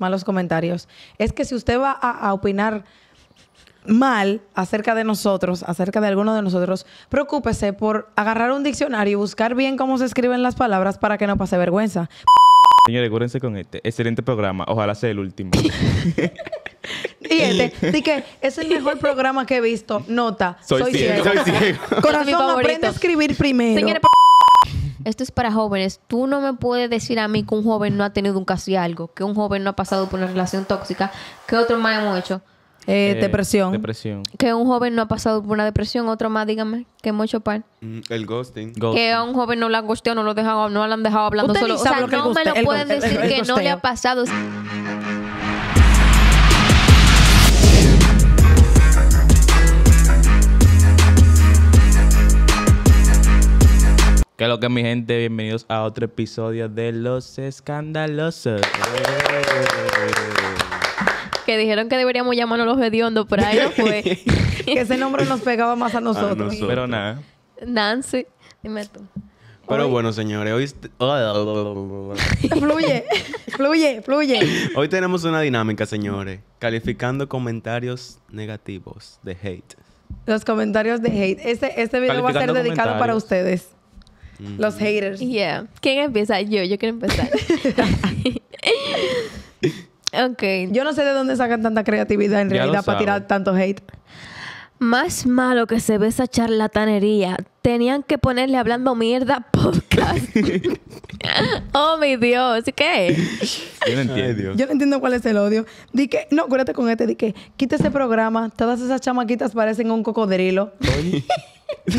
malos comentarios, es que si usted va a, opinar mal acerca de nosotros, acerca de alguno de nosotros, preocúpese por agarrar un diccionario y buscar bien cómo se escriben las palabras para que no pase vergüenza. Señores, cúrense con este. Excelente programa. Ojalá sea el último. Y este, que es el mejor programa que he visto. Nota. Soy, ciego. Soy Corazón, aprende a escribir primero. Señores, esto es para jóvenes. Tú no me puedes decir a mí que un joven no ha tenido un casi algo, que un joven no ha pasado por una relación tóxica, que otro más hemos hecho. Eh, eh, depresión. depresión. Que un joven no ha pasado por una depresión, otro más, dígame, que hemos hecho mm, el ghosting. Que a un joven no la han ghosteado, no lo, dejado, no lo han dejado hablando solo. O sea, no me lo pueden decir que no le ha pasado. ¿Qué lo que mi gente? Bienvenidos a otro episodio de Los Escandalosos. Que dijeron que deberíamos llamarnos los Vediondos, pero ahí no fue. que ese nombre nos pegaba más a nosotros. Pero nada. Nancy, dime tú. Pero bueno, señores, hoy... fluye, fluye, fluye. Hoy tenemos una dinámica, señores. Calificando comentarios negativos de hate. Los comentarios de hate. Este, este video va a ser dedicado para ustedes. Los haters. Yeah. ¿Quién empieza? Yo, yo quiero empezar. ok. Yo no sé de dónde sacan tanta creatividad en realidad para tirar tanto hate. Más malo que se ve esa charlatanería. Tenían que ponerle hablando mierda podcast. oh, mi Dios, ¿qué? Yo no entiendo. Yo no entiendo cuál es el odio. Di que, no, Cuérdate con este, di que quita ese programa. Todas esas chamaquitas parecen un cocodrilo.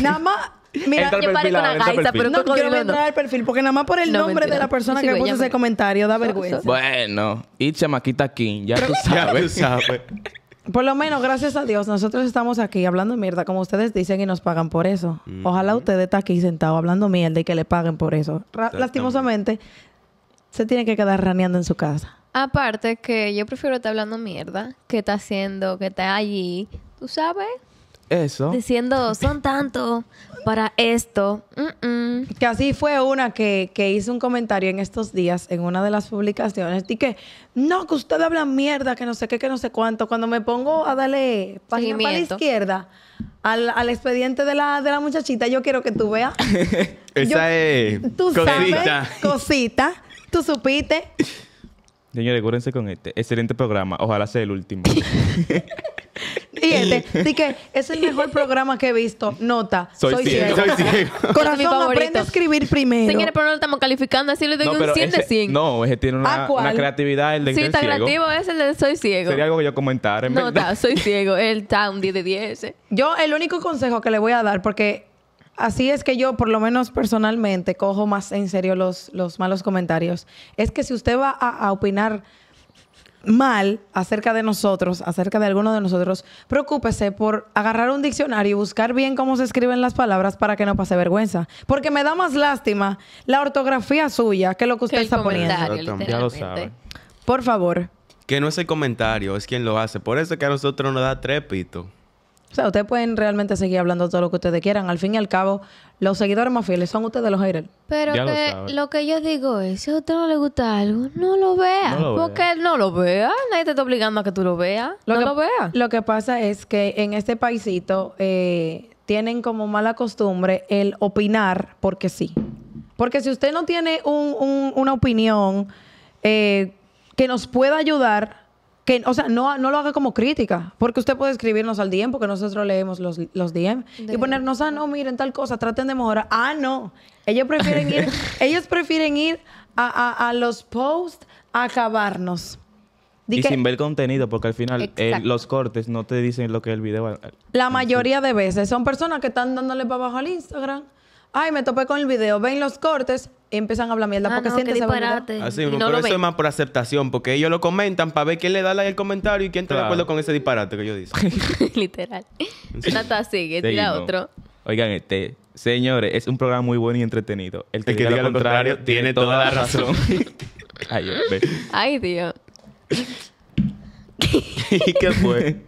Nada más Mira, yo ah, gaita, pero no, quiero el entrar al perfil, porque nada más por el nombre de la persona que puso ese comentario da vergüenza. Bueno, y se me ya tú Ya tú sabes. Por lo menos, gracias a Dios, nosotros estamos aquí hablando mierda, como ustedes dicen, y nos pagan por eso. Ojalá usted esté aquí sentado hablando mierda y que le paguen por eso. lastimosamente, se tiene que quedar raneando en su casa. Aparte que yo prefiero estar hablando mierda, que está haciendo, que está allí, tú sabes. Eso. Diciendo, son tantos, para esto. Que así fue una que, que, hizo un comentario en estos días en una de las publicaciones y que, no, que ustedes hablan mierda, que no sé qué, que no sé cuánto. Cuando me pongo a darle página para la izquierda al, expediente de la, de la muchachita, yo quiero que tú veas. Esa es tú cosita. cosita, tú supiste. Señores, acuérdense con este. Excelente programa. Ojalá sea el último. Y este, que es el mejor programa que he visto. Nota. Soy, ciego. Corazón, aprende a escribir primero. Señores, pero no lo estamos calificando, así le doy un 100 de 100. No, ese tiene una, creatividad. El de sí, está creativo es el de soy ciego. Sería algo que yo comentara. En Nota, soy ciego. Él está un 10 de 10. Eh. Yo, el único consejo que le voy a dar, porque así es que yo, por lo menos personalmente, cojo más en serio los, malos comentarios, es que si usted va a opinar mal acerca de nosotros, acerca de alguno de nosotros, preocúpese por agarrar un diccionario y buscar bien cómo se escriben las palabras para que no pase vergüenza. Porque me da más lástima la ortografía suya que lo que usted está poniendo. Por favor. Que no es el comentario, es quien lo hace. Por eso que a nosotros nos da trépito. O sea, ustedes pueden realmente seguir hablando todo lo que ustedes quieran. Al fin y al cabo, los seguidores más fieles son ustedes los haters. Pero lo, que yo digo es, si a usted no le gusta algo, no lo vea. porque él no lo vea. Nadie te está obligando a que tú lo veas. no lo vea. Lo que pasa es que en este paisito eh, tienen como mala costumbre el opinar porque sí. Porque si usted no tiene una opinión eh, que nos pueda ayudar o sea, no, lo haga como crítica, porque usted puede escribirnos al DM, porque nosotros leemos los, los DM, y ponernos, ah, no, miren tal cosa, traten de mejorar. Ah, no, ellos prefieren ir, ellos prefieren ir a, los posts a acabarnos. y sin ver contenido, porque al final eh, los cortes no te dicen lo que el video. Eh, La mayoría de veces son personas que están dándole para abajo al Instagram. Ay, me topé con el video. Ven los cortes, empiezan a hablar mierda ah, porque sienten esa disparate. Así ah, no pero eso es más por aceptación, porque ellos lo comentan para ver quién le da like al comentario y quién está de acuerdo con ese disparate que yo digo Literal. Nata sigue, la otro. Oigan, este, señores, es un programa muy bueno y entretenido. El que, diga, lo contrario, tiene toda, la razón. Ay, Dios. Ay, Dios. ¿Y qué fue?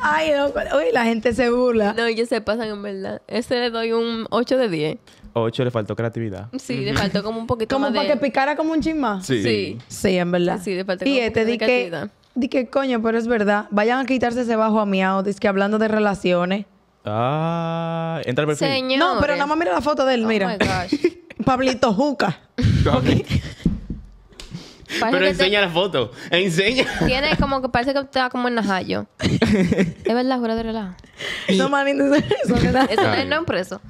Ay, no. Uy, la gente se burla. No, ellos se pasan en verdad. Este le doy un 8 de 10. 8 le faltó creatividad. Sí, le faltó como un poquito como para que picara como un chisma. Sí. Sí, en verdad. Sí, le faltó como y un este que, di que coño, pero es verdad. Vayan a quitarse ese bajo a miau. Es que hablando de relaciones. Ah, entra el perfil. Señor. No, pero nada más mira la foto de él, oh mira. Pablito Juca. Pero enseña las la foto. Enseña. Tiene como que parece que está como en Najayo. es verdad, jura de relajo. No, manito, eso, Eso no es un preso.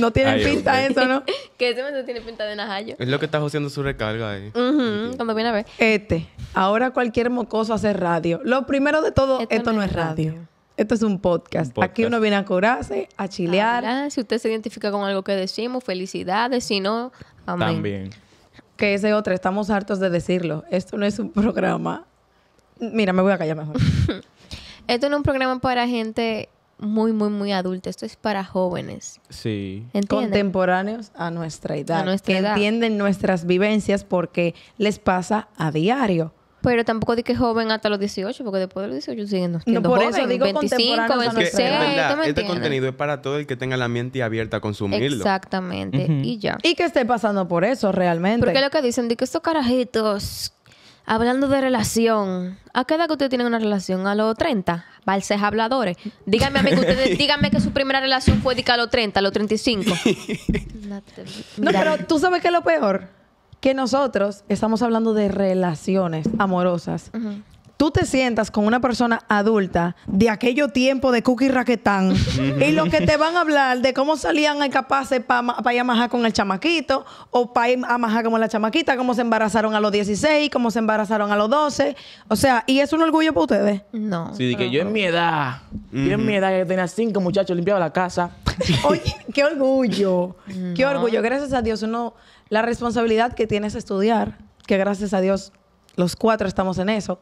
No tiene pinta eso, ¿no? que ese tiene pinta de Najayo. Es lo que está haciendo su recarga ahí. cuando viene a ver. Este. Ahora cualquier mocoso hace radio. Lo primero de todo, esto, no, es radio. Esto es un podcast. Aquí uno viene a curarse, a chilear. Ah, si usted se identifica con algo que decimos, felicidades. Si no, amén. También que ese otro, estamos hartos de decirlo. Esto no es un programa. Mira, me voy a callar mejor. Esto no es un programa para gente muy, muy, muy adulta. Esto es para jóvenes. Sí. Contemporáneos a nuestra edad. que entienden nuestras vivencias porque les pasa a diario. Pero tampoco di que joven hasta los 18, porque después de los 18 siguen no, no, por Eso digo es verdad, Este contenido es para todo el que tenga la mente abierta a consumirlo. Exactamente, y ya. Y que esté pasando por eso realmente. Porque lo que dicen, di que estos carajitos, hablando de relación, ¿a qué edad que ustedes tienen una relación? ¿A los 30? Valses habladores. Díganme amigo, que que su primera relación fue de que a los 30, a los 35. no, pero tú sabes que es lo peor que nosotros estamos hablando de relaciones amorosas. Tú te sientas con una persona adulta de aquello tiempo de cookie raquetán y lo que te van a hablar de cómo salían incapaces para pa ir a majar con el chamaquito o para ir a como la chamaquita, cómo se embarazaron a los 16, cómo se embarazaron a los 12. O sea, ¿y es un orgullo para ustedes? No. Sí, de que yo en mi edad, yo en mi edad que tenía cinco muchachos, limpiaba la casa. Oye, qué orgullo, qué orgullo. Gracias a Dios uno la responsabilidad que tienes es estudiar, que gracias a Dios los cuatro estamos en eso.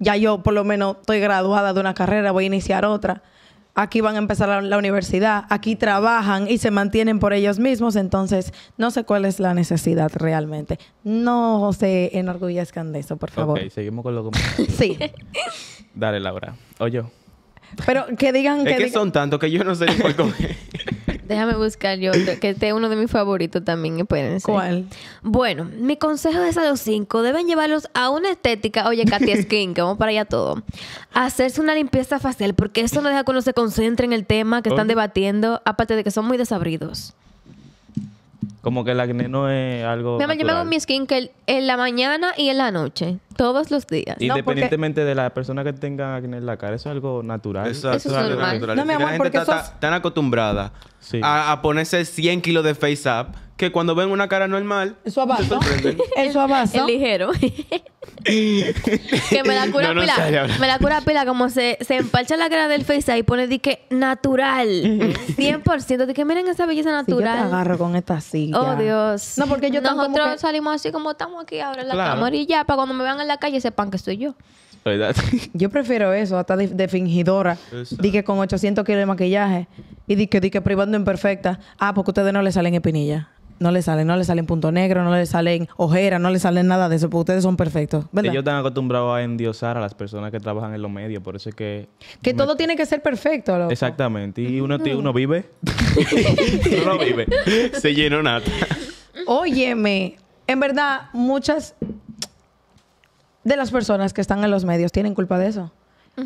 Ya yo por lo menos estoy graduada de una carrera, voy a iniciar otra. Aquí van a empezar la, universidad, aquí trabajan y se mantienen por ellos mismos, entonces no sé cuál es la necesidad realmente. No se enorgullezcan de eso, por favor. Ok, seguimos con lo que... sí. Dale, Laura. O yo. Pero que digan que... Es son tanto que yo no sé ni cuál qué... Déjame buscar yo que este es uno de mis favoritos también, pueden. ¿Cuál? Bueno, mi consejo es a los cinco, deben llevarlos a una estética, oye, Katy Skin, que vamos para allá todo. Hacerse una limpieza facial, porque eso no deja que uno se concentre en el tema que están debatiendo, aparte de que son muy desabridos. Como que el acné no es algo. yo me hago mi skincare en la mañana y en la noche. Todos los días. Independientemente de la persona que tenga acné en la cara, eso es algo natural. Eso, es algo natural. la gente está tan acostumbrada a, ponerse 100 kilos de face up que cuando ven una cara normal. Eso abajo. Eso Es ligero. que me la cura pila. me la cura pila. Como se, se empalcha la cara del face y pone dique natural. 100%. que miren esa belleza natural. agarro con esta silla. Oh, Dios. porque Nosotros salimos así como estamos aquí ahora en la y ya. Para cuando me vean en la calle sepan que soy yo. Yo prefiero eso, hasta de, fingidora. Dije con 800 kilos de maquillaje. Y dije, privando imperfecta. Ah, porque ustedes no le salen espinilla. No le salen, no le salen punto negro, no le salen ojeras, no le salen nada de eso, porque ustedes son perfectos, Ellos están acostumbrados a endiosar a las personas que trabajan en los medios, por eso es que... Que todo tiene que ser perfecto, Exactamente, y uno, uno vive, uno vive, se llenó nada. Óyeme, en verdad, muchas de las personas que están en los medios tienen culpa de eso.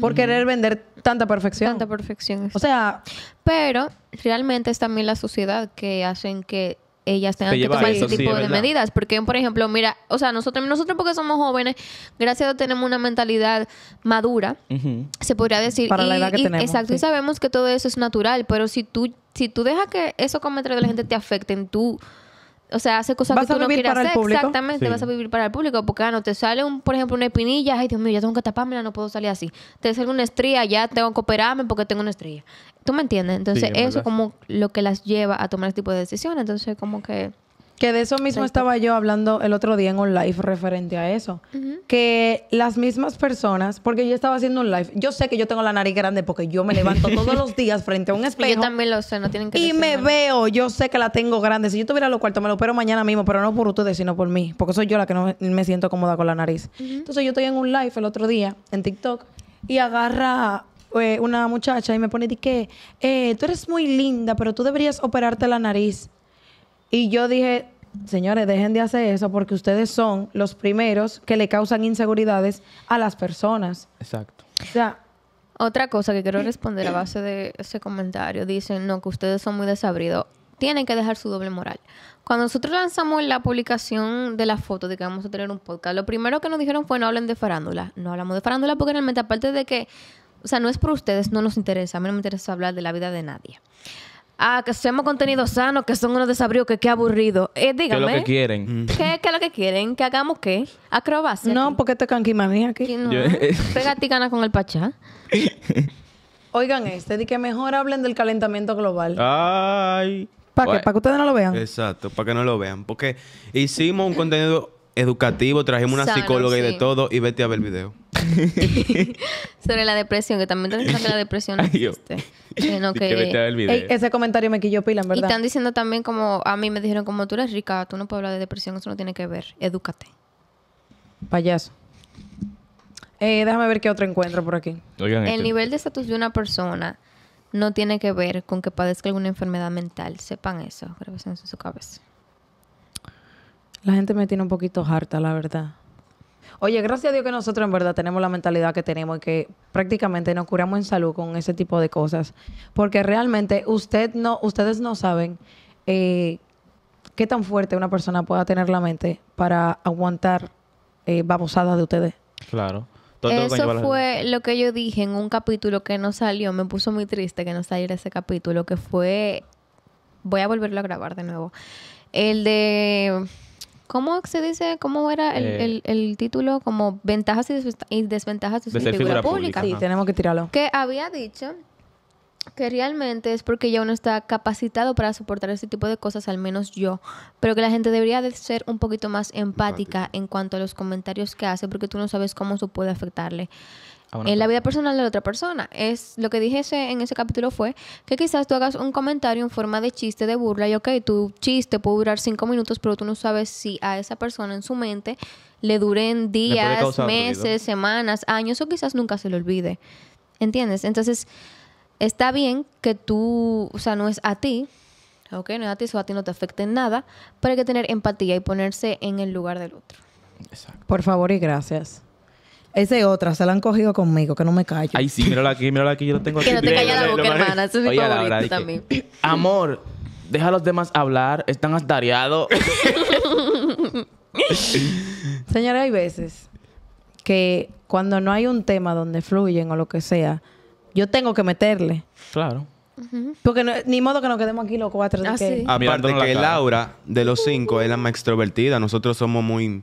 Por querer vender tanta perfección. Tanta perfección. O sea. Pero realmente es también la sociedad que hacen que ellas tengan que tomar ese tipo de medidas. Porque, por ejemplo, mira, o sea, nosotros, nosotros porque somos jóvenes, gracias a Dios tenemos una mentalidad madura, se podría decir. Para la edad que tenemos. Exacto, y sabemos que todo eso es natural, pero si tú, si tú dejas que eso comentarios de la gente te afecte en tú o sea, hace cosas que tú no quieres hacer. Exactamente, vas a vivir para el público. Porque no te sale, un, por ejemplo, una espinilla. Ay, Dios mío, ya tengo que taparme, no puedo salir así. Te sale una estrella, ya tengo que operarme porque tengo una estrella. ¿Tú me entiendes? Entonces, eso es como lo que las lleva a tomar este tipo de decisiones. Entonces, como que... Que de eso mismo estaba yo hablando el otro día en un live referente a eso. Que las mismas personas, porque yo estaba haciendo un live, yo sé que yo tengo la nariz grande porque yo me levanto todos los días frente a un espejo. Y yo también lo sé, no tienen que Y me veo, yo sé que la tengo grande. Si yo tuviera los cuartos, me lo opero mañana mismo, pero no por ustedes, sino por mí, porque soy yo la que no me siento cómoda con la nariz. Entonces yo estoy en un live el otro día en TikTok y agarra eh, una muchacha y me pone, ¿y que eh, tú eres muy linda, pero tú deberías operarte la nariz. Y yo dije, señores, dejen de hacer eso porque ustedes son los primeros que le causan inseguridades a las personas. Exacto. O sea, otra cosa que quiero responder a base de ese comentario, dicen, no, que ustedes son muy desabridos. Tienen que dejar su doble moral. Cuando nosotros lanzamos la publicación de la foto de que vamos a tener un podcast, lo primero que nos dijeron fue no hablen de farándula. No hablamos de farándula porque realmente aparte de que, o sea, no es por ustedes, no nos interesa. A mí no me interesa hablar de la vida de nadie ah, que hacemos contenido sano, que son unos desabríos, que qué aburrido. Eh, dígame. ¿Qué es lo que quieren? Mm. ¿Qué, qué es lo que quieren? qué es lo que quieren que hagamos qué? Acrobacia. No, porque te canquimanía aquí. No. ganas con el pachá. Oigan este, di que mejor hablen del calentamiento global. Ay. ¿Para qué? ¿Para que ustedes no lo vean? Exacto, para que no lo vean. Porque hicimos un contenido educativo, trajimos una psicóloga y de todo, y vete a ver el video. Sobre la depresión, que también están diciendo que la depresión existe. ese comentario me quilló pila, en verdad. Y están diciendo también como... A mí me dijeron como tú eres rica, tú no puedes hablar de depresión, eso no tiene que ver. Edúcate. Payaso. Eh, déjame ver qué otro encuentro por aquí. el este- nivel de estatus de una persona no tiene que ver con que padezca alguna enfermedad mental. Sepan eso, grabaciones en su cabeza. La gente me tiene un poquito harta, la verdad. Oye, gracias a Dios que nosotros en verdad tenemos la mentalidad que tenemos y que prácticamente nos curamos en salud con ese tipo de cosas. Porque realmente usted no, ustedes no saben eh, qué tan fuerte una persona pueda tener la mente para aguantar eh, babosadas de ustedes. Claro. Eso fue lo que yo dije en un capítulo que no salió. Me puso muy triste que no saliera ese capítulo, que fue... Voy a volverlo a grabar de nuevo. El de ¿Cómo se dice? ¿Cómo era el, eh, el, título? Como ventajas y desventajas de, de ser figura, pública. Sí, tenemos que tirarlo. Que había dicho que realmente es porque ya uno está capacitado para soportar ese tipo de cosas, al menos yo, pero que la gente debería de ser un poquito más empática, empática. en cuanto a los comentarios que hace, porque tú no sabes cómo eso puede afectarle. Ah, en la pues. vida personal de la otra persona. Es lo que dije en ese capítulo fue que quizás tú hagas un comentario en forma de chiste, de burla, y ok, tu chiste puede durar cinco minutos, pero tú no sabes si a esa persona en su mente le duren días, meses, semanas, años, o quizás nunca se le olvide. ¿Entiendes? Entonces, está bien que tú, o sea, no es a ti, ok, no es a ti, eso a ti no te afecte en nada, pero hay que tener empatía y ponerse en el lugar del otro. Por favor y gracias. Esa es otra, se la han cogido conmigo, que no me callo. Ay, sí, mírala aquí, mírala aquí, yo lo tengo aquí. Que no te calles la boca, hermana. Eso es mi favorito también. Amor, deja a los demás hablar, están astareados. Señora, hay veces que cuando no hay un tema donde fluyen o lo que sea, yo tengo que meterle. Claro. Porque ni modo que nos quedemos aquí los cuatro. de Aparte de que Laura, de los cinco, es la más extrovertida. Nosotros somos muy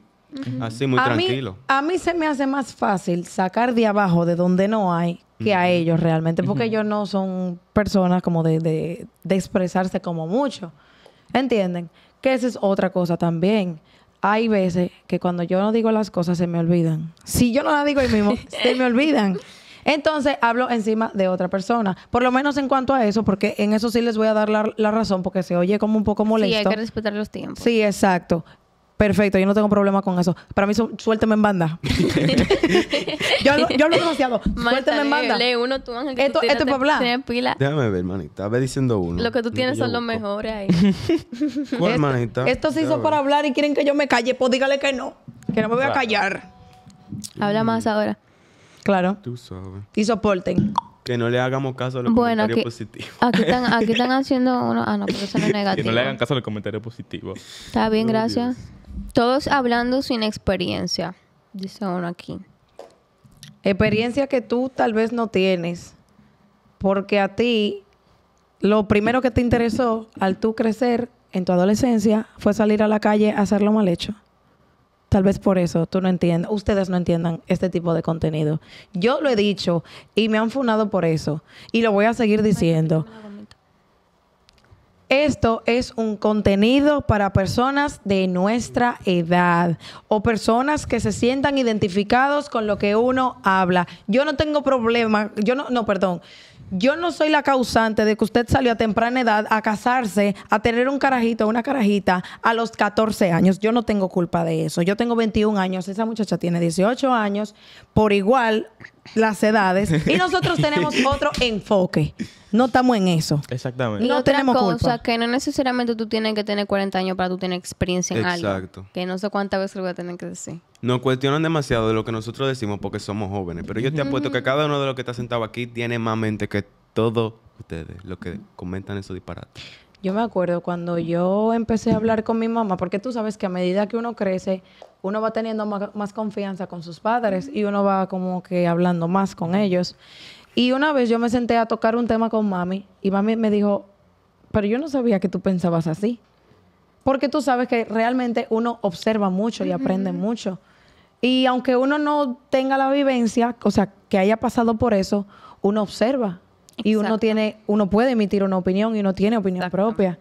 Así, muy a tranquilo. Mí, a se me hace más fácil sacar de abajo de donde no hay que a ellos realmente, porque ellos no son personas como de, expresarse como mucho. ¿Entienden? Que esa es otra cosa también. Hay veces que cuando yo no digo las cosas se me olvidan. Si yo no las digo yo mismo, se me olvidan. Entonces hablo encima de otra persona. Por lo menos en cuanto a eso, porque en eso sí les voy a dar la, la razón, porque se oye como un poco molesto. Sí, hay que respetar los tiempos. Sí, exacto. Perfecto, yo no tengo problema con eso. Para mí, suélteme en banda. yo, lo yo, hablo, demasiado. suélteme en banda. uno Ángel. esto este es para hablar. Déjame ver, manita. Estaba diciendo uno. Lo que tú tienes son los mejores ahí. ¿Cuál, esto, manita? Esto se hizo para hablar y quieren que yo me calle. Pues dígale que no. Que no me voy a callar. Habla más ahora. Claro. Tú sabes. Y soporten. Que no le hagamos caso a los comentarios positivos. Aquí están, aquí están haciendo uno. Ah, no, pero eso no es negativo. Que no le hagan caso a los comentarios positivos. Está bien, oh, gracias. Todos hablando sin experiencia, dice uno aquí. Experiencia que tú tal vez no tienes, porque a ti lo primero que te interesó al tú crecer en tu adolescencia fue salir a la calle a hacer lo mal hecho. Tal vez por eso tú no entiendas, ustedes no entiendan este tipo de contenido. Yo lo he dicho y me han funado por eso y lo voy a seguir diciendo. Esto es un contenido para personas de nuestra edad o personas que se sientan identificados con lo que uno habla. Yo no tengo problema, yo no, no, perdón. Yo no soy la causante de que usted salió a temprana edad a casarse, a tener un carajito, una carajita a los 14 años. Yo no tengo culpa de eso. Yo tengo 21 años, esa muchacha tiene 18 años. Por igual, las edades. Y nosotros tenemos otro enfoque. No estamos en eso. Exactamente. no tenemos cosa, que no necesariamente tú tienes que tener 40 años para tú tener experiencia en algo. Exacto. Que no sé cuántas veces lo voy a tener que decir. Nos cuestionan demasiado de lo que nosotros decimos porque somos jóvenes. Pero yo te apuesto que cada uno de los que está sentado aquí tiene más mente que todos ustedes, los que comentan esos disparates. Yo me acuerdo cuando yo empecé a hablar con mi mamá, porque tú sabes que a medida que uno crece, uno va teniendo más confianza con sus padres y uno va como que hablando más con ellos. Y una vez yo me senté a tocar un tema con mami y mami me dijo, pero yo no sabía que tú pensabas así. Porque tú sabes que realmente uno observa mucho y aprende mucho. Y aunque uno no tenga la vivencia, o sea, que haya pasado por eso, uno observa y uno tiene, uno puede emitir una opinión y uno tiene opinión propia.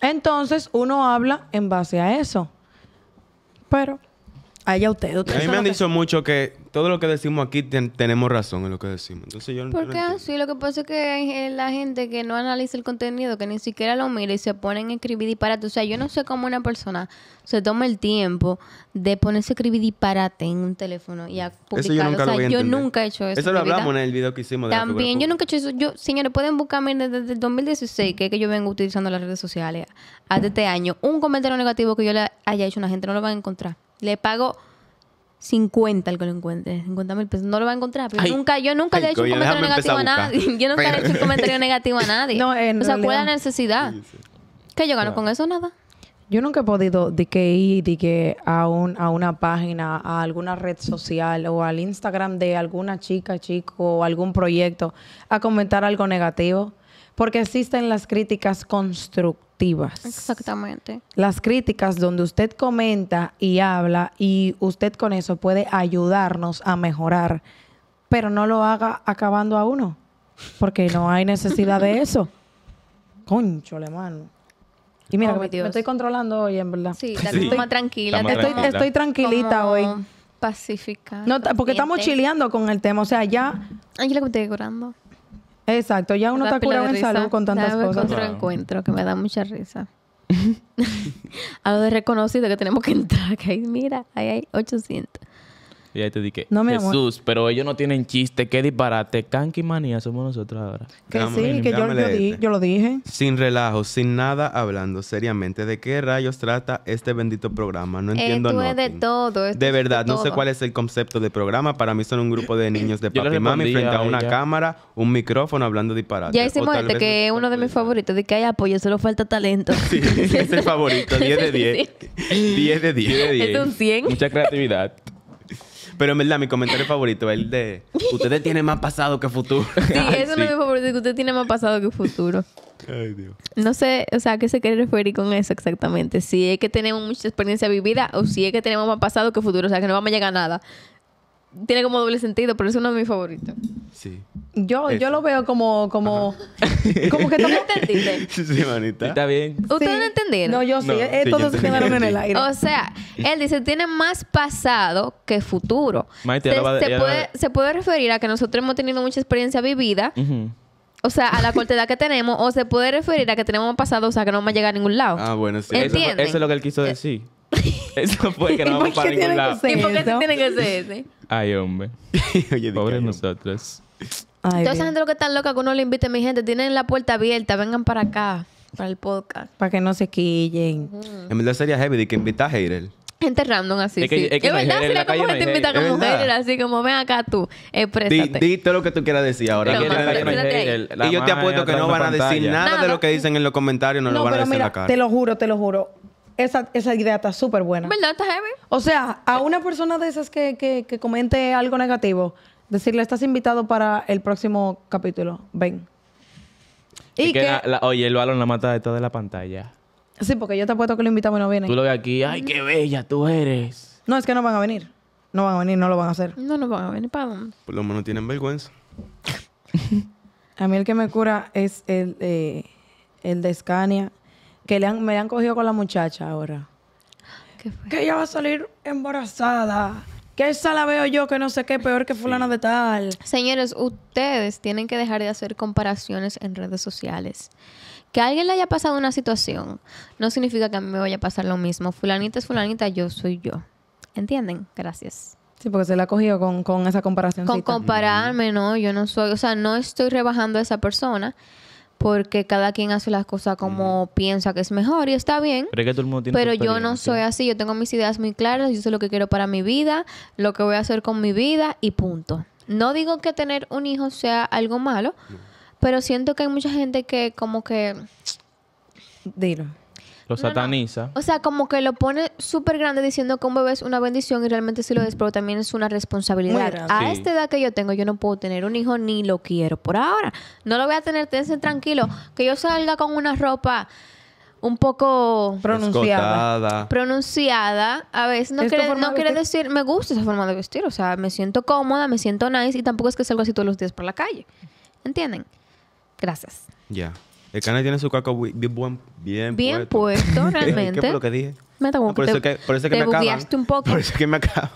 Entonces, uno habla en base a eso. Pero usted. a mí me han dicho mucho que todo lo que decimos aquí tenemos razón en lo que decimos. Entonces yo ¿Por qué? Ah, sí, lo que pasa es que la gente que no analiza el contenido, que ni siquiera lo mira y se ponen a escribir disparate. O sea, yo no sé cómo una persona se toma el tiempo de ponerse a escribir disparate en un teléfono y a publicar o sea, yo nunca he hecho eso. Eso lo hablamos en el video que hicimos. También, yo nunca he hecho eso. Yo, señores, pueden buscarme desde el 2016, que es que yo vengo utilizando las redes sociales, hasta este año. Un comentario negativo que yo le haya hecho a una gente no lo van a encontrar le pago 50 al que lo encuentre, 50 mil pesos. No lo va a encontrar. Pero yo nunca, yo nunca le he hecho un comentario negativo a, nadie. Yo nunca le he hecho un comentario negativo a nadie. No, o sea, fue la necesidad? Que yo gano con eso nada. Yo nunca he podido de que ir a, un, a una página, a alguna red social o al Instagram de alguna chica, chico o algún proyecto a comentar algo negativo. Porque existen las críticas constructivas. Exactamente. Las críticas donde usted comenta y habla y usted con eso puede ayudarnos a mejorar, pero no lo haga acabando a uno, porque no hay necesidad de eso. Concho, le mano. Y mira, oh, me, estoy controlando hoy, en verdad. Sí, la más tranquila. Estoy, tranquilita hoy pacífica. No, porque estamos chileando con el tema. O sea, ya. lo que estoy decorando. Exacto, ya uno está curado en salud con tantas cosas. cosas. otro encuentro que me da mucha risa. a de reconocido que tenemos que entrar, que mira, ahí hay 800. Y ahí te dije, no, Jesús, pero ellos no tienen chiste, qué disparate. Canky manía somos nosotros ahora. Que sí, que este. yo, lo dije. Sin relajo, sin nada hablando seriamente. ¿De qué rayos trata este bendito programa? No entiendo nada. de todo. de verdad, no sé cuál es el concepto ...de programa. Para mí son un grupo de niños de papi y mami frente a, una cámara, un micrófono hablando disparate. Ya hicimos este, que es uno de mis favoritos. De que hay apoyo, solo falta talento. Sí, es el favorito. 10 de 10. 10 de 10. Es un 100. Mucha creatividad. Pero en verdad, mi comentario favorito es el de: Ustedes tienen más pasado que futuro. Sí, eso es mi favorito, que usted tiene más pasado que futuro. Ay, Dios. No sé, o sea, ¿a qué se quiere referir con eso exactamente? Si es que tenemos mucha experiencia vivida o si es que tenemos más pasado que futuro, o sea, que no vamos a llegar a nada. Tiene como doble sentido, pero es uno de mis favorito. Sí. Yo, yo lo veo como, como, como que tú me entendiste. Sí, manita. Está bien. ¿Ustedes no entendieron? No, yo sí. Eh, todos se quedaron en el aire. O sea, él dice, tiene más pasado que futuro. Maite, se, puede, se puede referir a que nosotros hemos tenido mucha experiencia vivida. O sea, a la corta que tenemos, o se puede referir a que tenemos un pasado, o sea, que no vamos a llegar a ningún lado. Ah, bueno, sí. Eso, eso, es lo que él quiso eh, decir. eso fue que no vamos para ningún lado. ¿Y por qué tiene que ser ese? Ay, hombre. pobres Pobre nosotros. Entonces Toda gente lo que están loca que uno le invite, a mi gente, tienen la puerta abierta, vengan para acá, para el podcast. Para que no se quillen. En verdad sería heavy de que invita a Heirel. Gente random así. Es sí. es verdad, sería como que te invitan como mujer, así como ven acá tú, exprésate. Di, todo lo que tú quieras decir ahora. y yo te apuesto que no van a decir nada, de lo que dicen en los comentarios, no, lo van a decir acá. Te lo juro, te lo juro. Esa, esa idea está súper buena. ¿Verdad? Está heavy. O sea, a una persona de esas que, que, que comente algo negativo, decirle, estás invitado para el próximo capítulo, ven. Y, que, oye, el balón la mata de toda la pantalla. Sí, porque yo te apuesto que lo invitamos y no viene. Tú lo ves aquí, ay, qué bella tú eres. No, es que no van a venir. No van a venir, no lo van a hacer. No, no van a venir. ¿Para dónde? Por lo menos tienen vergüenza. a mí el que me cura es el, eh, el de Escania que le han, me han cogido con la muchacha ahora. Que ella va a salir embarazada que esa la veo yo que no sé qué, peor que fulana de tal. Señores, ustedes tienen que dejar de hacer comparaciones en redes sociales. Que a alguien le haya pasado una situación no significa que a mí me vaya a pasar lo mismo. Fulanita es fulanita, yo soy yo. ¿Entienden? Gracias. Sí, porque se la ha cogido con, con esa comparación. Con compararme, no, yo no soy, o sea, no estoy rebajando a esa persona porque cada quien hace las cosas como piensa que es mejor y está bien. Pero, yo no soy así, yo tengo mis ideas muy claras, yo sé lo que quiero para mi vida, lo que voy a hacer con mi vida y punto. No digo que tener un hijo sea algo malo, pero siento que hay mucha gente que como que... Dilo. Lo sataniza. O sea, como que lo pone súper grande diciendo que un bebé es una bendición y realmente sí lo es, pero también es una responsabilidad. A esta edad que yo tengo, yo no puedo tener un hijo ni lo quiero por ahora. No lo voy a tener, tense tranquilo. Que yo salga con una ropa un poco pronunciada. Pronunciada. A veces no, quiere, decir, me gusta esa forma de vestir. O sea, me siento cómoda, me siento nice y tampoco es que salgo así todos los días por la calle. ¿Entienden? Gracias. Ya. El canal tiene su caco bien, bien, puesto. realmente. ¿Qué lo que dije? Me por, eso que, me acaban. un poco. Por eso que me acaban.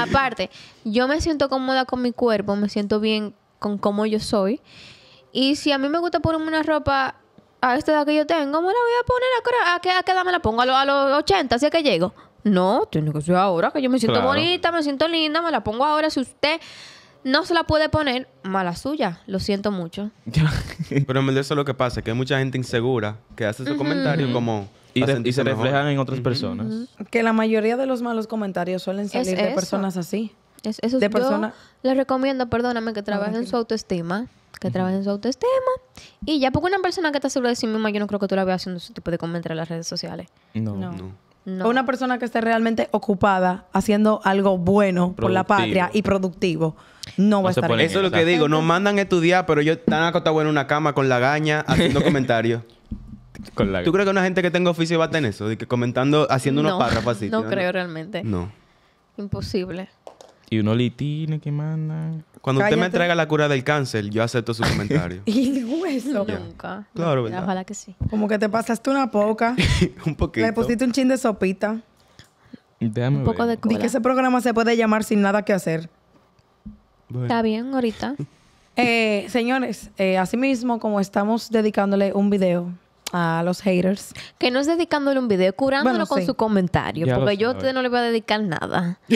Aparte, yo me siento cómoda con mi cuerpo, me siento bien con cómo yo soy. Y si a mí me gusta ponerme una ropa a esta edad que yo tengo, me la voy a poner a, qué, edad me la pongo, a, los 80, si es que llego. No, tiene que ser ahora, que yo me siento bonita, me siento linda, me la pongo ahora. Si usted no se la puede poner, mala suya. Lo siento mucho. Pero eso es lo que pasa, que hay mucha gente insegura que hace su comentario como... Y, se reflejan en otras personas. Que la mayoría de los malos comentarios suelen salir de personas así. eso de les recomiendo, perdóname, que trabajen en su autoestima. Que trabajen en su autoestima. Y ya, porque una persona que está segura de sí misma, yo no creo que tú la veas haciendo ese tipo de comentarios en las redes sociales. No, no. una persona que esté realmente ocupada haciendo algo bueno por la patria y productivo. No va a estar Por Eso es lo que digo. Nos mandan a estudiar, pero yo están acostados en una cama con la gaña haciendo comentarios. ¿Tú crees que una gente que tenga oficio va a tener eso? De que comentando, haciendo unos párrafos así. No, creo realmente. No. Imposible. Y uno litine que manda. Cuando usted me traiga la cura del cáncer, yo acepto su comentario. y hueso. Nunca. Claro, Ojalá que sí. Como que te pasaste una poca. un poquito. Le pusiste un chin de sopita. un poco de cola. Y que ese programa se puede llamar sin nada que hacer. Está bien, ahorita. Eh, señores, eh, asimismo, así mismo como estamos dedicándole un video a los haters. Que no es dedicándole un video, curándolo con su comentario, porque yo a usted no le voy a dedicar nada.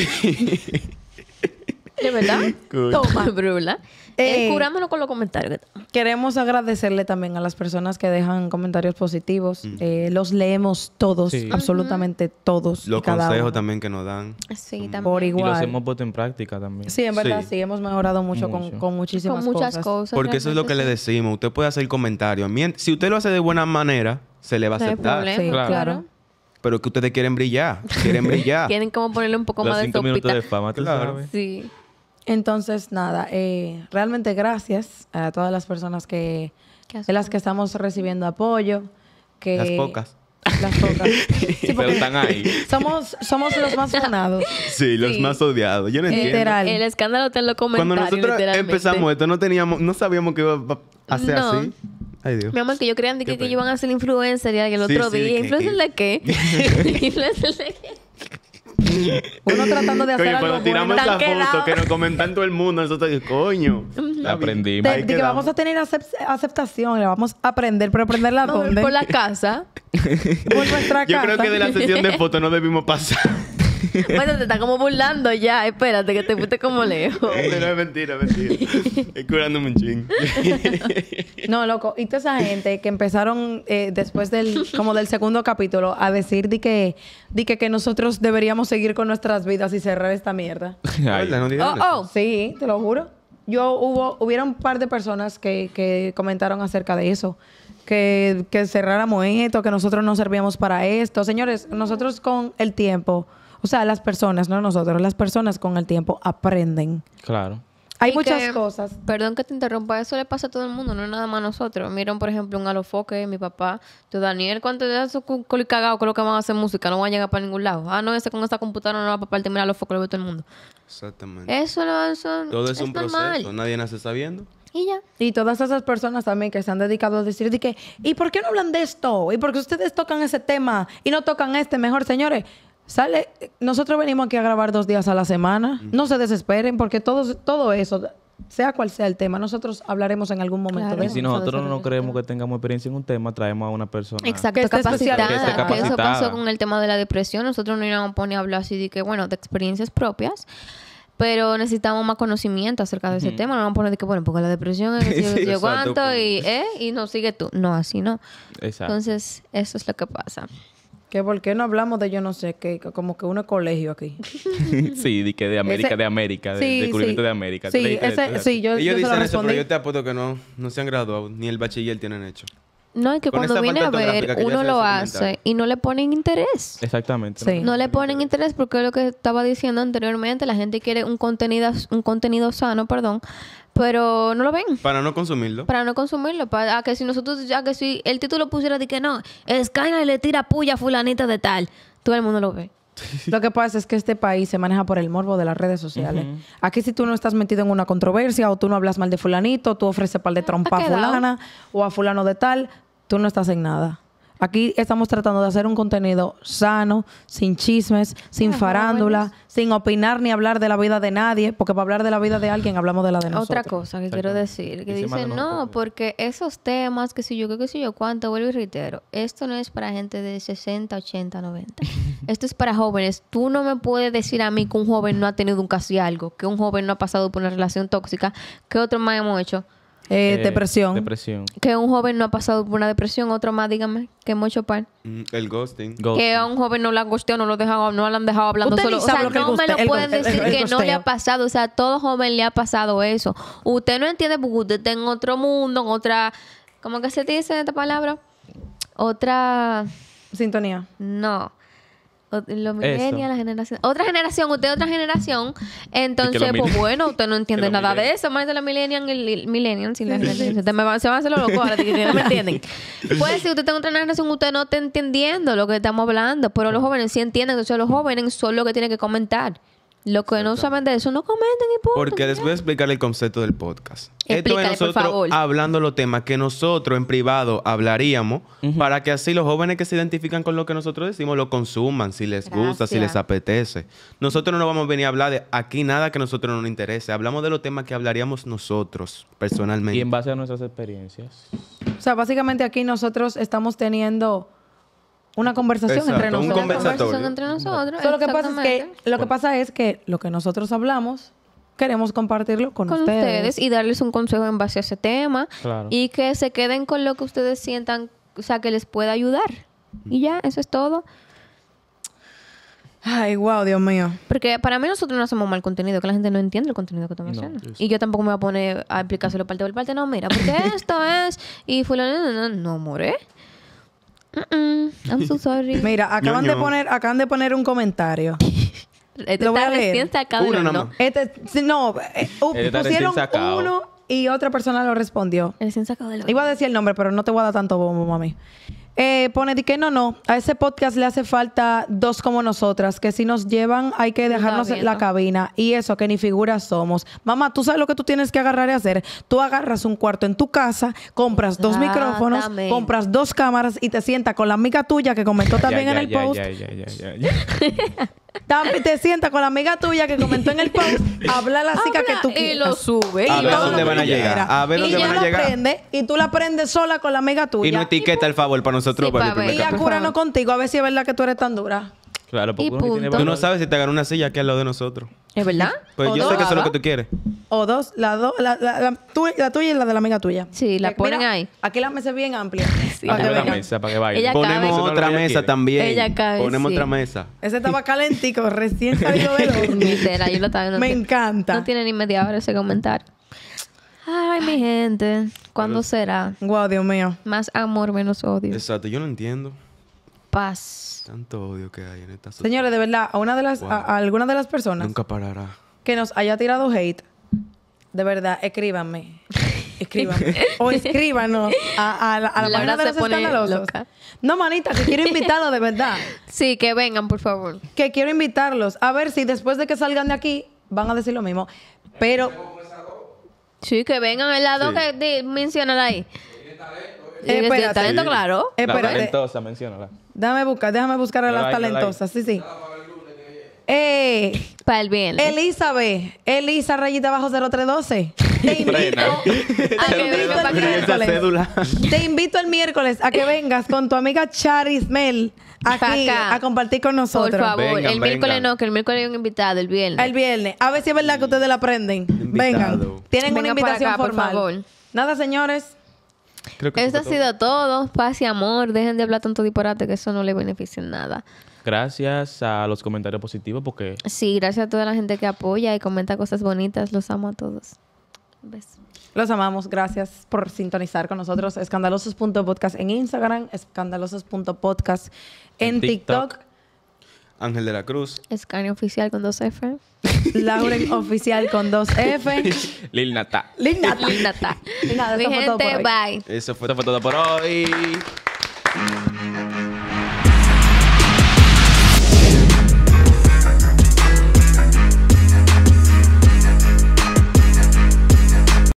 verdad? Toma, Brula. Eh, eh con los comentarios. Queremos agradecerle también a las personas que dejan comentarios positivos. Eh, los leemos todos, absolutamente todos. Los consejos también que nos dan. Sí, también. Y los hemos puesto en práctica también. Sí, en verdad, sí, hemos mejorado mucho, Con, con, muchísimas muchas cosas. Porque eso es lo que le decimos. Usted puede hacer comentarios. Si usted lo hace de buena manera, se le va a aceptar. sí, claro. pero que ustedes quieren brillar. Quieren brillar. quieren como ponerle un poco más de cinco de fama, claro. Sí. Entonces, nada, eh, realmente gracias a todas las personas que, de las que estamos recibiendo apoyo. las pocas. Las pocas. Pero están ahí. Somos, somos los más ganados. Sí, los más odiados. Yo no eh, entiendo. Literal. El escándalo te lo comenté. Cuando nosotros empezamos esto, no teníamos, no sabíamos que iba a ser así. Ay, Dios. Mi amor, que yo creía que, que iban a ser influencer y el otro día. de de qué? ¿Influencer de qué? Uno tratando de hacer algo cuando tiramos la foto que nos comentan todo el mundo, nosotros coño, la aprendimos. que vamos a tener aceptación, la vamos a aprender, pero aprenderla no, dónde? Por la casa. por nuestra casa. Yo creo que de la sesión de fotos no debimos pasar. Bueno, te está como burlando ya. Espérate, que te fuiste como lejos. no, es mentira, es mentira. Es curándome un ching. no, loco. Y toda esa gente que empezaron eh, después del, como del segundo capítulo, a decir di que, di que, nosotros deberíamos seguir con nuestras vidas y cerrar esta mierda. oh, oh, sí, te lo juro. Yo hubo, hubiera un par de personas que, comentaron acerca de eso. Que, que cerráramos esto, que nosotros no servíamos para esto. Señores, nosotros con el tiempo o sea, las personas, no nosotros, las personas con el tiempo aprenden. Claro. Hay muchas cosas. Perdón que te interrumpa, eso le pasa a todo el mundo, no nada más a nosotros. Miren, por ejemplo, un alofoque, mi papá, tú, Daniel, ¿cuánto de esos cagado con lo que van a hacer música? No van a llegar para ningún lado. Ah, no, ese con esta computadora no va a el tema mira alofoque, lo ve todo el mundo. Exactamente. Eso, lo eso Todo es, un proceso, nadie nace sabiendo. Y ya. Y todas esas personas también que se han dedicado a decir de que, ¿y por qué no hablan de esto? ¿Y por qué ustedes tocan ese tema y no tocan este? Mejor, señores, Sale, nosotros venimos aquí a grabar dos días a la semana. No se desesperen porque todo, todo eso, sea cual sea el tema, nosotros hablaremos en algún momento de eso. Y si nosotros no creemos que tengamos experiencia en un tema, traemos a una persona que, capacitada. que esté capacitada. Que eso pasó con el tema de la depresión. Nosotros no íbamos a poner a hablar así de que, bueno, de experiencias propias pero necesitamos más conocimiento acerca de ese tema. No vamos a poner de que, bueno, porque la depresión es que yo y, eh, y no sigue tú. No, así no. Exacto. Entonces, eso es lo que pasa. Que por qué no hablamos de yo no sé qué, como que uno es colegio aquí. sí, de que de América, de América, de, sí, descubrimiento de América. Sí, sí yo, Ellos yo dicen eso, pero yo te apuesto que no, no se han graduado, ni el bachiller tienen hecho. No, es que cuando viene a ver, uno lo hace y no le ponen interés. Exactamente. No le ponen interés porque es lo que estaba diciendo anteriormente, la gente quiere un contenido, un contenido sano, perdón, pero no lo ven. Para no consumirlo. Para no consumirlo, para que si nosotros, ya que si el título pusiera de que no, y le tira puya fulanita de tal, todo el mundo lo ve. Lo que pasa es que este país se maneja por el morbo de las redes sociales. Aquí si tú no estás metido en una controversia o tú no hablas mal de fulanito, tú ofreces pal de trompa a fulana o a fulano de tal, tú no estás en nada. Aquí estamos tratando de hacer un contenido sano, sin chismes, sin ah, farándula, sin opinar ni hablar de la vida de nadie, porque para hablar de la vida de alguien hablamos de la de nosotros. Otra cosa que quiero decir, que dicen, no, porque esos temas, que si yo, que si yo, cuánto, vuelvo y reitero, esto no es para gente de 60, 80, 90. esto es para jóvenes. Tú no me puedes decir a mí que un joven no ha tenido un casi algo, que un joven no ha pasado por una relación tóxica, que otro más hemos hecho. Eh, eh, depresión. Que un joven no ha pasado por una depresión. Otro más, dígame, que mucho pan mm, el ghosting. Que a un joven no la han no lo no lo han dejado hablando solo. no me lo pueden decir que no le ha pasado. O sea, a todo joven le ha pasado eso. Usted no entiende porque usted está en otro mundo, en otra. ¿Cómo que se dice esta palabra? Otra. Sintonía. No los millennials, la generación. Otra generación, usted otra generación. Entonces, pues bueno, usted no entiende nada de eso. Más de los millennials y el millennial. Si me se van, a hacer los locos ahora, no me entienden. Pues si usted tenga otra generación, usted no está entendiendo lo que estamos hablando. Pero los jóvenes sí entienden. Entonces, los jóvenes son los que tienen que comentar. Lo que no saben de eso, no comenten y punto. Porque les voy a explicar el concepto del podcast. Esto es nosotros hablando los temas que nosotros en privado hablaríamos para que así los jóvenes que se identifican con lo que nosotros decimos lo consuman, si les gusta, si les apetece. Nosotros no vamos a venir a hablar de aquí nada que a nosotros no nos interese. Hablamos de los temas que hablaríamos nosotros personalmente. Y en base a nuestras experiencias. O sea, básicamente aquí nosotros estamos teniendo una conversación entre nosotros. entre nosotros. lo, que pasa es que, lo que nosotros hablamos queremos compartirlo con, ustedes. y darles un consejo en base a ese tema y que se queden con lo que ustedes sientan, o sea, que les pueda ayudar. Y ya, eso es todo. Ay, guau. Dios mío. Porque para mí nosotros no hacemos mal contenido, que la gente no entiende el contenido que estamos haciendo. y yo tampoco me voy a poner a explicárselo parte por parte. No, mira, porque esto es. Y fulano, no, no, no, I'm so sorry. Mira, acaban, de poner, acaban de poner un comentario. Este está recién sacado. Uno, no. Este, no, eh, este pusieron uno y otra persona lo respondió. Iba a decir el nombre, pero no te voy a dar tanto bombo, mami. Eh, pone de que no, no, a ese podcast le hace falta dos como nosotras, que si nos llevan hay que dejarnos la cabina y eso, que ni figuras somos. Mamá, tú sabes lo que tú tienes que agarrar y hacer. Tú agarras un cuarto en tu casa, compras dos micrófonos, compras dos cámaras y te sientas con la amiga tuya que comentó también en el post. te sientas con la amiga tuya que comentó en el post, habla a la chica que tú quieres Y lo sube. A ver dónde van a llegar. Y tú la prendes sola con la amiga tuya. Y no etiqueta el favor para pues, y a contigo, a ver si es verdad que tú eres tan dura. Claro, porque Tú no sabes si te agarra una silla aquí es lado de nosotros. ¿Es verdad? Pues yo sé que eso es lo que tú quieres. O dos, la, la, tuya y la de la amiga tuya. Sí, la ponen ahí. Aquí la mesa es bien amplia. Ponemos para Ponemos otra mesa también. Ella Ponemos otra mesa. Ese estaba calentico, recién salido de horno. Me encanta. No tiene ni media hora ese comentario. Ay, mi gente, ¿cuándo será? Guau, Dios mío. Más amor, menos odio. Exacto, yo no entiendo. Paz. Tanto odio que hay en esta sociedad. Señores, de verdad, a una de las, a, alguna de las personas. Nunca parará. Que nos haya tirado hate, de verdad, escríbanme. escríbanme. o escríbanos a, la, página de los escandalosos. No, manita, que quiero invitarlos de verdad. Sí, que vengan, por favor. Que quiero invitarlos. A ver si después de que salgan de aquí van a decir lo mismo. Pero Sí, que vengan El lado que di- ahí. Eh, Tiene talento talento, claro. La talentosa, menciónala. Déjame buscar, déjame buscar a las talentosas. Sí, sí. Eh, Para el viernes Elizabeth, Elisa Rayita Bajo 0312. Te invito, a Te invito el miércoles a que vengas con tu amiga Charismel aquí a compartir con nosotros. Por favor, el miércoles no, que el miércoles hay un invitado, el viernes. El viernes. A ver si es verdad que ustedes la aprenden. venga Tienen una invitación formal. Por favor. Nada, señores. Creo que Esto ha sido todo. Paz y amor. Dejen de hablar tanto disparate que eso no les beneficia en nada. Gracias a los comentarios positivos porque... Sí, gracias a toda la gente que apoya y comenta cosas bonitas. Los amo a todos. Beso. Los amamos. Gracias por sintonizar con nosotros. Escandalosos.podcast en Instagram, escandalosos.podcast en, TikTok. Ángel de la Cruz. Escaneo Oficial con 2F. Lauren Oficial con 2F. Lil Nata. Lil Nata. Lil Nata. Mi gente, bye. Eso fue, todo por hoy.